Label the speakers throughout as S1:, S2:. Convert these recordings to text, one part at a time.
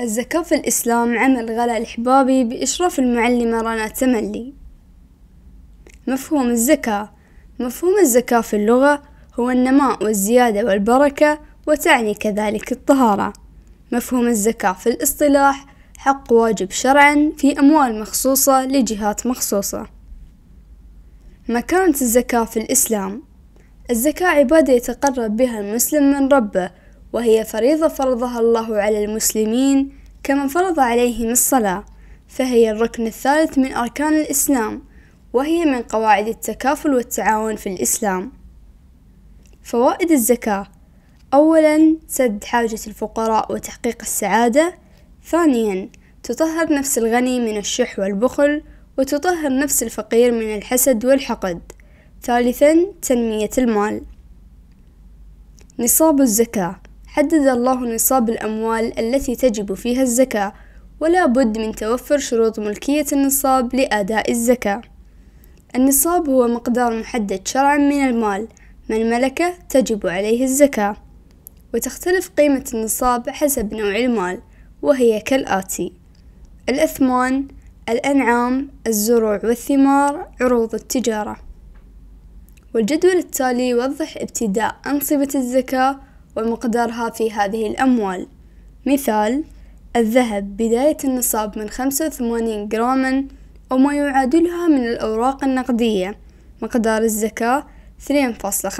S1: الزكاة في الإسلام عمل غلا الحبابي بإشراف المعلمة رنا تملي مفهوم الزكاة مفهوم الزكاة في اللغة هو النماء والزيادة والبركة وتعني كذلك الطهارة مفهوم الزكاة في الاصطلاح حق واجب شرعا في أموال مخصوصة لجهات مخصوصة مكانة الزكاة في الإسلام الزكاة عبادة يتقرب بها المسلم من ربه وهي فريضة فرضها الله على المسلمين كما فرض عليهم الصلاة فهي الركن الثالث من أركان الإسلام وهي من قواعد التكافل والتعاون في الإسلام فوائد الزكاة أولا سد حاجة الفقراء وتحقيق السعادة ثانيا تطهر نفس الغني من الشح والبخل وتطهر نفس الفقير من الحسد والحقد ثالثا تنمية المال نصاب الزكاه حدد الله نصاب الأموال التي تجب فيها الزكاة ولا بد من توفر شروط ملكية النصاب لأداء الزكاة النصاب هو مقدار محدد شرعا من المال من ملكه تجب عليه الزكاة وتختلف قيمة النصاب حسب نوع المال وهي كالآتي الأثمان الأنعام الزروع والثمار عروض التجارة والجدول التالي يوضح ابتداء أنصبة الزكاة ومقدارها في هذه الأموال مثال الذهب بداية النصاب من 85 جراما وما يعادلها من الأوراق النقدية مقدار الزكاة 2.5%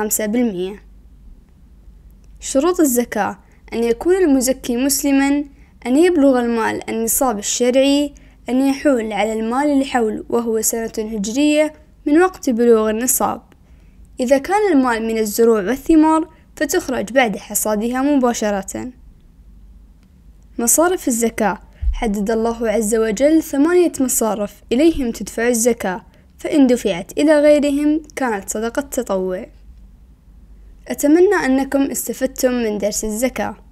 S1: شروط الزكاة أن يكون المزكي مسلما أن يبلغ المال النصاب الشرعي أن يحول على المال الحول وهو سنة هجرية من وقت بلوغ النصاب إذا كان المال من الزروع والثمار فتخرج بعد حصادها مباشرة مصارف الزكاة حدد الله عز وجل ثمانية مصارف إليهم تدفع الزكاة فإن دفعت إلى غيرهم كانت صدقة تطوع أتمنى أنكم استفدتم من درس الزكاه